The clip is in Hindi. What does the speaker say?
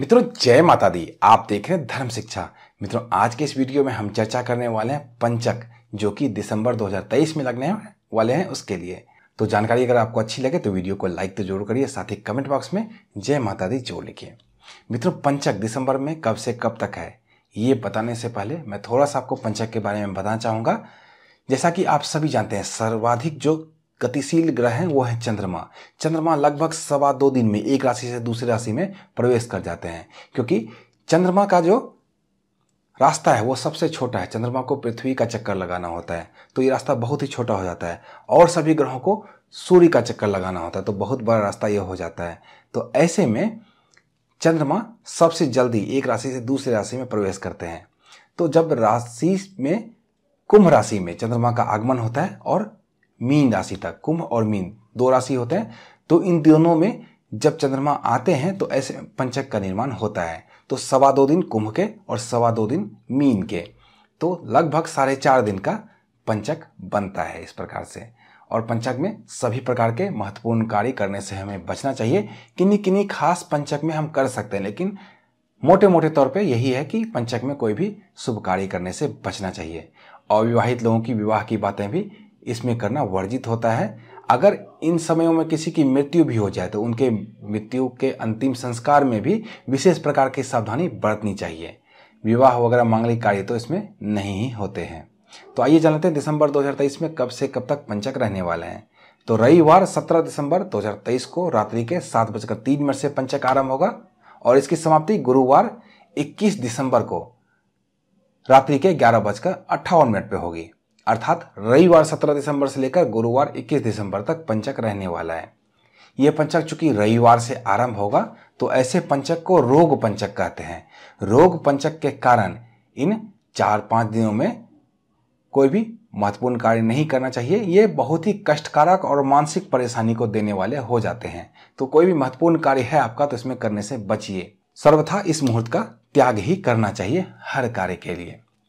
मित्रों जय माता दी आप देख रहे हैं धर्म शिक्षा मित्रों आज के इस वीडियो में हम चर्चा करने वाले हैं पंचक जो कि दिसंबर 2023 में लगने वाले हैं उसके लिए तो जानकारी अगर आपको अच्छी लगे तो वीडियो को लाइक तो जरूर करिए साथ ही कमेंट बॉक्स में जय माता दी जोर लिखिए मित्रों पंचक दिसंबर में कब से कब तक है ये बताने से पहले मैं थोड़ा सा आपको पंचक के बारे में बताना चाहूँगा जैसा कि आप सभी जानते हैं सर्वाधिक जो गतिशील ग्रह हैं वो है चंद्रमा चंद्रमा लगभग सवा दो दिन में एक राशि से दूसरी राशि में प्रवेश कर जाते हैं क्योंकि चंद्रमा का जो रास्ता है वो सबसे छोटा है चंद्रमा को पृथ्वी का चक्कर लगाना होता है तो ये रास्ता बहुत ही छोटा हो जाता है और सभी ग्रहों को सूर्य का चक्कर लगाना होता है तो बहुत बड़ा रास्ता यह हो जाता है तो ऐसे में चंद्रमा सबसे जल्दी एक राशि से दूसरी राशि में प्रवेश करते हैं तो जब राशि में कुंभ राशि में चंद्रमा का आगमन होता है और मीन राशि तक कुंभ और मीन दो राशि होते हैं तो इन दोनों में जब चंद्रमा आते हैं तो ऐसे पंचक का निर्माण होता है तो सवा दो दिन कुंभ के और सवा दो दिन मीन के तो लगभग साढ़े चार दिन का पंचक बनता है इस प्रकार से और पंचक में सभी प्रकार के महत्वपूर्ण कार्य करने से हमें बचना चाहिए किन्नी किन्नी खास पंचक में हम कर सकते हैं लेकिन मोटे मोटे तौर पे यही है कि पंचक में कोई भी शुभ कार्य करने से बचना चाहिए अविवाहित लोगों की विवाह की बातें भी इसमें करना वर्जित होता है अगर इन समयों में किसी की मृत्यु भी हो जाए तो उनके मृत्यु के अंतिम संस्कार में भी विशेष प्रकार की सावधानी बरतनी चाहिए विवाह वगैरह मांगलिक कार्य तो इसमें नहीं ही होते हैं तो आइए जानते हैं दिसंबर 2023 में कब से कब तक पंचक रहने वाले हैं तो रविवार 17 दिसंबर 2023 को रात्रि के सात बजकर तीन मिनट से पंचक आरंभ होगा और इसकी समाप्ति गुरुवार 21 दिसंबर को रात्रि के ग्यारह बजकर अट्ठावन मिनट पर होगी अर्थात रविवार 17 दिसंबर से लेकर गुरुवार 21 दिसंबर तक पंचक रहने वाला है यह पंचक चूंकि रविवार से आरंभ होगा तो ऐसे पंचक को रोग पंचक कहते हैं रोग पंचक के कारण इन चार पांच दिनों में कोई भी महत्वपूर्ण कार्य नहीं करना चाहिए ये बहुत ही कष्टकारक और मानसिक परेशानी को देने वाले हो जाते हैं तो कोई भी महत्वपूर्ण कार्य है आपका तो इसमें करने से बचिए सर्वथा इस मुहूर्त का त्याग ही करना चाहिए हर कार्य के लिए